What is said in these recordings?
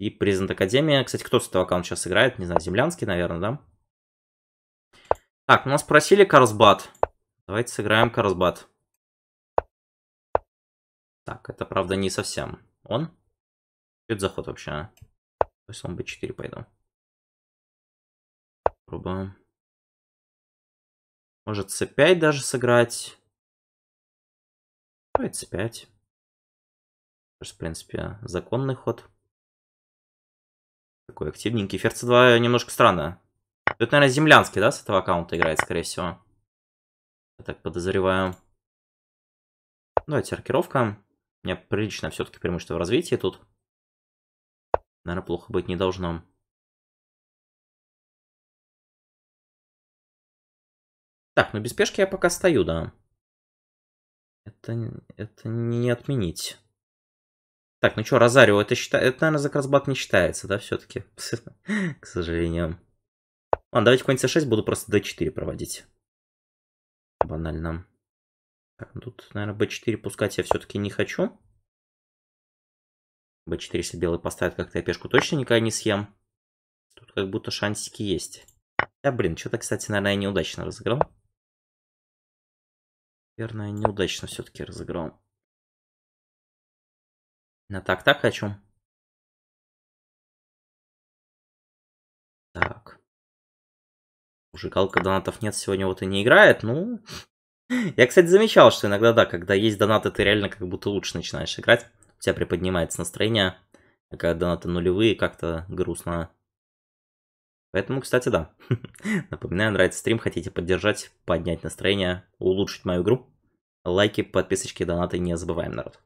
И Презент Академия. Кстати, кто с этого аккаунта сейчас играет? Не знаю, Землянский, наверное, да? Так, ну, нас просили Карлсбад. Давайте сыграем Карлсбад. Так, это, правда, не совсем он. Что это за вообще? А? То есть он b4 пойду. Пробуем. Может, c5 даже сыграть. Давай c5. Это, в принципе, законный ход. Такой активненький. Ферзь c2 немножко странно. Это, наверное, землянский, да, с этого аккаунта играет, скорее всего. Я так подозреваю. Давайте ну, аркировка. У меня прилично все-таки преимущество в развитии тут. Наверное, плохо быть не должно. Так, ну без пешки я пока стою, да. Это, это не отменить. Так, ну что, Розарио, это, счита... это, наверное, за красбак не считается, да, все-таки? К сожалению. Ладно, давайте конь c6 буду просто d4 проводить. Банально. Так, ну тут, наверное, b4 пускать я все-таки не хочу. b4, если белый поставит, как-то я пешку точно никогда не съем. Тут как будто шансики есть. Да, блин, что-то, кстати, наверное, я неудачно разыграл. Наверное, неудачно все-таки разыграл. На так-так хочу. Так. Уже галка донатов нет, сегодня вот и не играет. Ну, я, кстати, замечал, что иногда, да, когда есть донаты, ты реально как будто лучше начинаешь играть. У тебя приподнимается настроение. А когда донаты нулевые, как-то грустно. Поэтому, кстати, да. Напоминаю, нравится стрим, хотите поддержать, поднять настроение, улучшить мою игру. Лайки, подписочки, донаты не забываем, народ.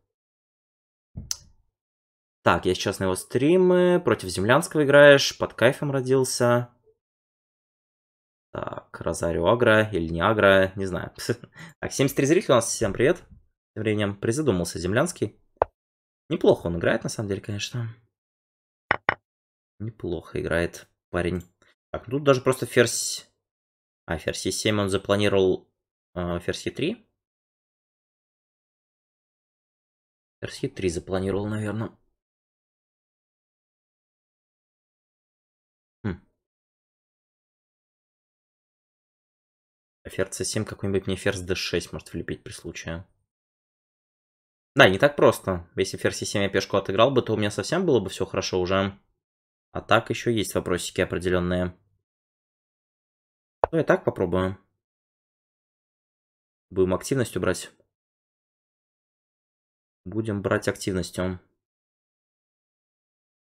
Так, я сейчас на его стримы. Против землянского играешь. Под кайфом родился. Так, Розарио Агра или не Агра, не знаю. Так, 73 зрителя у нас. Всем привет. Тем временем призадумался землянский. Неплохо он играет, на самом деле, конечно. Неплохо играет парень. Так, ну тут даже просто ферзь... А, ферзь e7 он запланировал э, ферзь e3. Ферзь 3 запланировал, наверное. Ферзь c7, какой-нибудь мне ферзь d6 может влепить при случае. Да, не так просто. Если ферзь c7 я пешку отыграл бы, то у меня совсем было бы все хорошо уже. А так еще есть вопросики определенные. Ну и так попробую. Будем активность убрать. Будем брать активностью.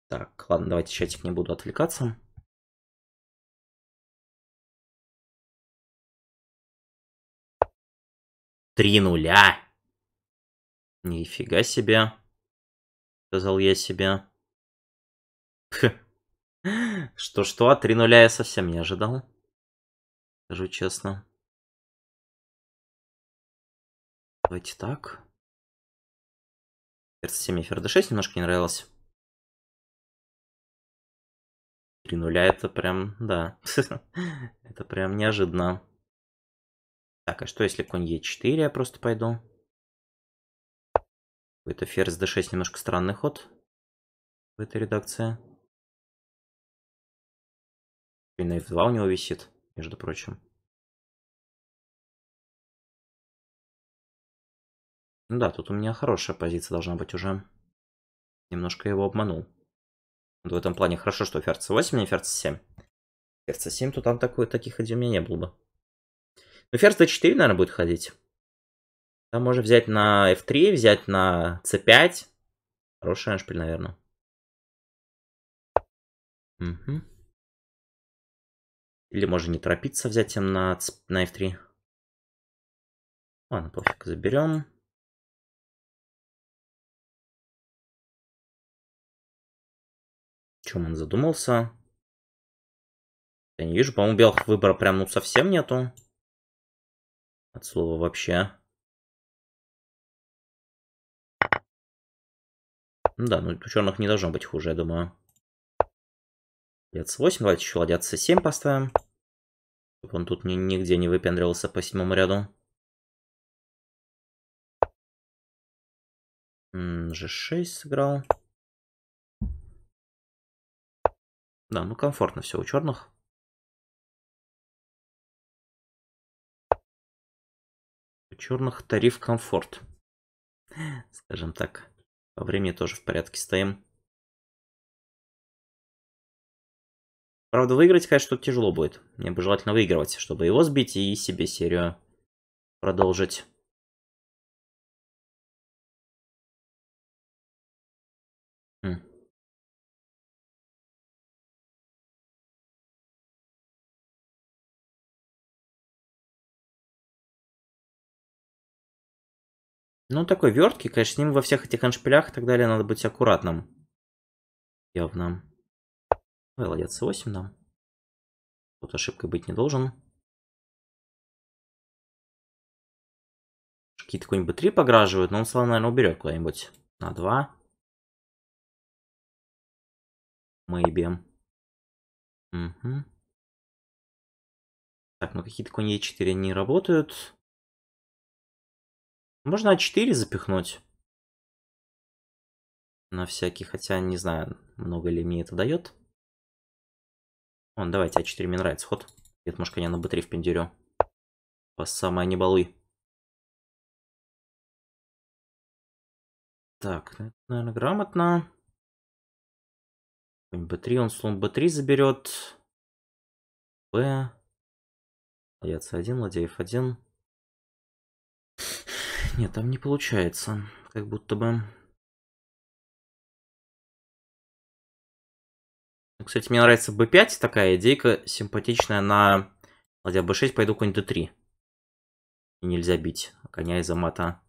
Так, ладно, давайте чатик не буду отвлекаться. Три нуля. Нифига себе, сказал я себе. Что-что, а три нуля я совсем не ожидал. Скажу честно. Давайте так. Ферзь 7 и ферзь 6 немножко не нравилось. Три нуля это прям, да. это прям неожиданно. Так, а что если конь Е4 я просто пойду? Это ферзь d6 немножко странный ход в этой редакции. И на f2 у него висит, между прочим. Ну да, тут у меня хорошая позиция должна быть уже. Немножко его обманул. Вот в этом плане хорошо, что ферзь c 8, а не ферзь c 7. Ферзь c 7, то там такой, таких идей у меня не было бы. Ну, ферзь d4, наверное, будет ходить. Там можно взять на f3, взять на c5. Хороший эндшпиль, наверное. Угу. Или можно не торопиться взять им на, на f3. Ладно, пофиг, заберем. Чем он задумался? Я не вижу, по-моему, белых выбора прям ну совсем нету. От слова вообще. Да, ну у черных не должно быть хуже, я думаю. Ладья 8 давайте еще ладья 7 поставим. Чтобы он тут ни нигде не выпендривался по седьмому ряду. G6 сыграл. Да, ну комфортно все у черных. черных тариф комфорт. Скажем так, по времени тоже в порядке стоим. Правда, выиграть, конечно, тут тяжело будет. Мне бы желательно выигрывать, чтобы его сбить и себе серию продолжить. Ну, такой верткий, конечно, с ним во всех этих аншпилях и так далее надо быть аккуратным. Явно. Ой, ладец 8 нам. Тут ошибкой быть не должен. Какие-то какой-нибудь 3 пограживают, но он слава, наверное, уберет куда-нибудь. На 2. Maybe. Угу. Так, ну какие-то конь Е4 не работают. Можно А4 запихнуть. На всякий, хотя не знаю, много ли мне это дает. Вон, давайте, А4 мне нравится ход. Это, может, коня на Б3 впендерю. По самой небалы. Так, ну, это, наверное, грамотно. Б3, он слон Б3 заберет. Б. Ладья С1, ладья F1. Нет, там не получается. Как будто бы... Кстати, мне нравится b5, такая идейка симпатичная на ладья b6, пойду конь d3. И нельзя бить коня из-за мата. А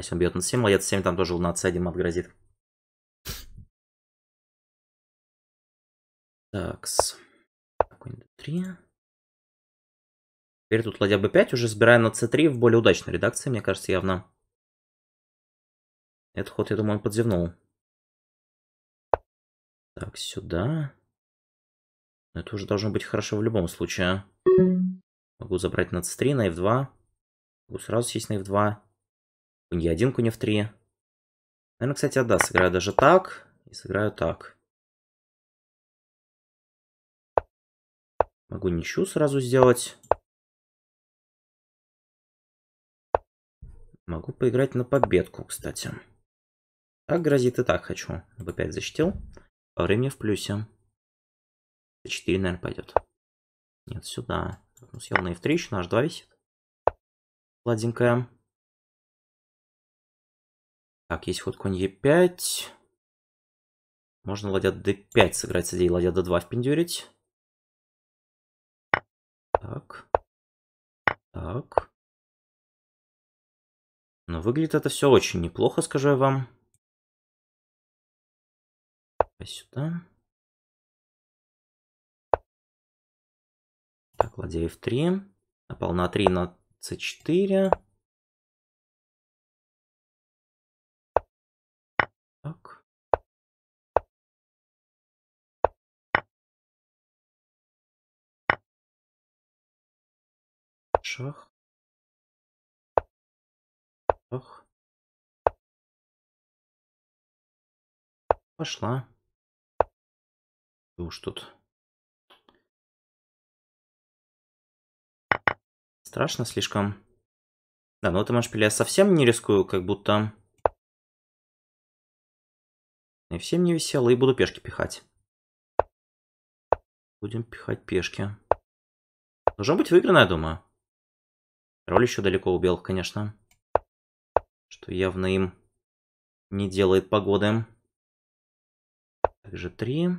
если он бьет на 7, ладья c7, там тоже на c1 мат грозит. Так. Конь d3. Теперь тут ладья b5, уже сбирая на c3 в более удачной редакции, мне кажется, явно. Этот ход, я думаю, он подзевнул. Так, сюда. Это уже должно быть хорошо в любом случае. А. Могу забрать на c3, на f2. Могу сразу сесть на f2. Конь e1, конь f3. Наверное, кстати, да, сыграю даже так. И сыграю так. Могу ничью сразу сделать. Могу поиграть на победку, кстати. Так грозит и так хочу. b5 защитил. По времени в плюсе. c4, наверное, пойдет. Нет, сюда. Ну, съел на f3, еще на h2 висит. Ладенькая. Так, есть ход конь e5. Можно ладья d5 сыграть с ладья d2 впендюрить. Так. Так. Но выглядит это все очень неплохо, скажу я вам. Сюда. Так, ладья в 3 Напал на 3 на c4. Так. Шах. Ох. Пошла. Ты уж тут. Страшно слишком. Да, ну это этом аншпиле я совсем не рискую, как будто... И всем не весело, и буду пешки пихать. Будем пихать пешки. Должно быть выиграно, я думаю. Роль еще далеко у белых, конечно что явно им не делает погоды. Также 3.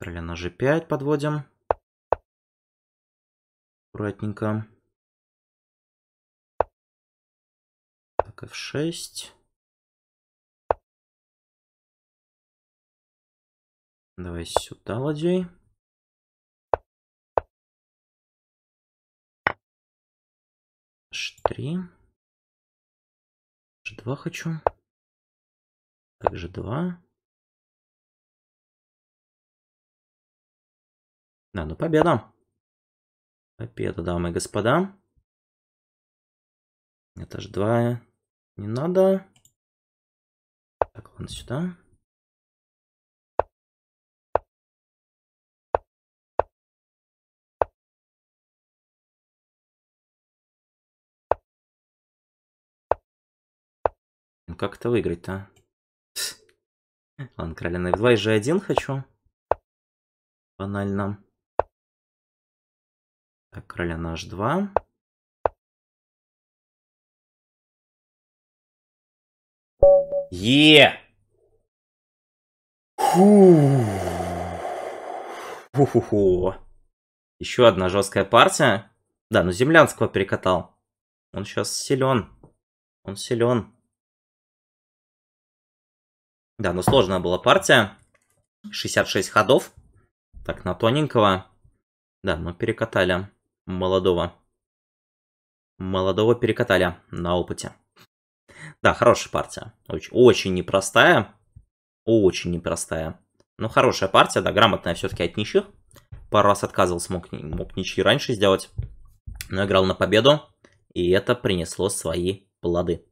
Короля на g5 подводим. Аккуратненько. Так, f6. Давай сюда ладей. H3. H2 хочу. Также 2. Да, ну победа. Победа, дамы и господа. Это H2 не надо. Так, ладно, сюда. Ну, как это выиграть-то? А? Ладно, короля на f2 и g1 хочу. Банально. Так, короля на h2. Е! Фу! Фу-ху-ху. Еще одна жесткая партия. Да, ну землянского перекатал. Он сейчас силен. Он силен. Да, но сложная была партия. 66 ходов. Так, на тоненького. Да, но перекатали молодого. Молодого перекатали на опыте. Да, хорошая партия. Очень, очень непростая. Очень непростая. Но хорошая партия, да, грамотная все-таки от ничьих. Пару раз отказывался, мог, мог ничьи раньше сделать. Но играл на победу. И это принесло свои плоды.